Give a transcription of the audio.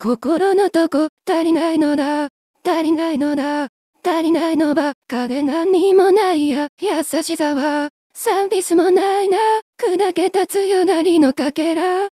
心のとこ足りないのだ足りないのだ足りないのばっかで何もないや優しさはサービスもないな砕けた強がりのかけら